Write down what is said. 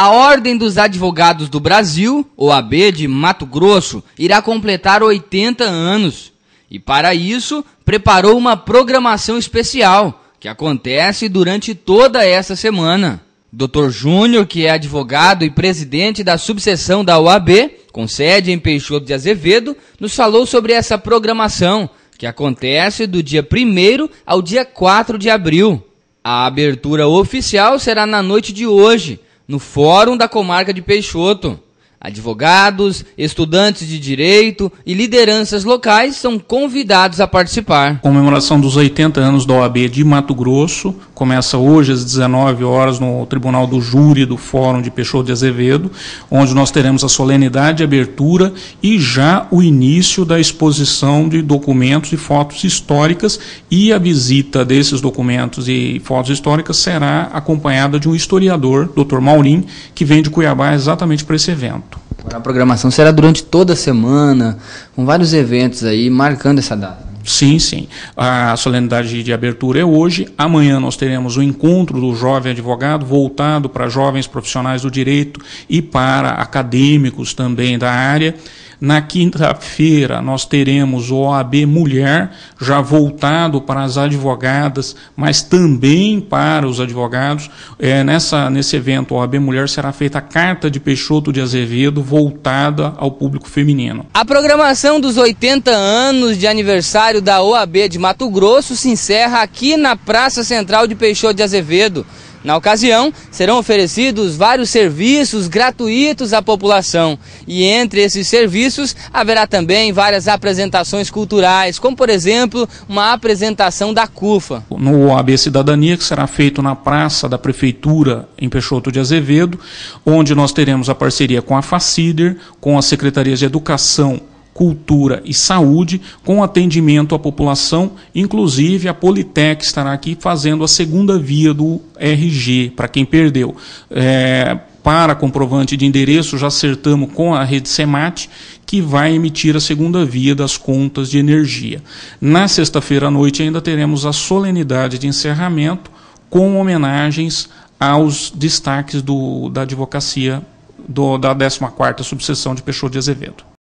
A Ordem dos Advogados do Brasil, OAB de Mato Grosso, irá completar 80 anos e, para isso, preparou uma programação especial que acontece durante toda essa semana. Dr. Júnior, que é advogado e presidente da subseção da OAB, com sede em Peixoto de Azevedo, nos falou sobre essa programação que acontece do dia 1 ao dia 4 de abril. A abertura oficial será na noite de hoje no Fórum da Comarca de Peixoto. Advogados, estudantes de direito e lideranças locais são convidados a participar. Comemoração dos 80 anos da OAB de Mato Grosso, começa hoje às 19 horas no Tribunal do Júri do Fórum de Peixoto de Azevedo, onde nós teremos a solenidade de abertura e já o início da exposição de documentos e fotos históricas e a visita desses documentos e fotos históricas será acompanhada de um historiador, Dr. Maurim, que vem de Cuiabá exatamente para esse evento. A programação será durante toda a semana, com vários eventos aí marcando essa data. Sim, sim. A solenidade de abertura é hoje. Amanhã nós teremos o encontro do jovem advogado voltado para jovens profissionais do direito e para acadêmicos também da área. Na quinta-feira nós teremos o OAB Mulher, já voltado para as advogadas, mas também para os advogados. É, nessa, nesse evento, OAB Mulher, será feita a carta de Peixoto de Azevedo voltada ao público feminino. A programação dos 80 anos de aniversário da OAB de Mato Grosso se encerra aqui na Praça Central de Peixoto de Azevedo. Na ocasião, serão oferecidos vários serviços gratuitos à população. E entre esses serviços, haverá também várias apresentações culturais, como, por exemplo, uma apresentação da CUFA. No OAB Cidadania, que será feito na Praça da Prefeitura, em Peixoto de Azevedo, onde nós teremos a parceria com a FACIDER, com as Secretarias de Educação cultura e saúde, com atendimento à população. Inclusive, a Politec estará aqui fazendo a segunda via do RG, para quem perdeu. É, para comprovante de endereço, já acertamos com a rede SEMAT, que vai emitir a segunda via das contas de energia. Na sexta-feira à noite ainda teremos a solenidade de encerramento com homenagens aos destaques do, da advocacia do, da 14ª subseção de Peixoto de Azevedo.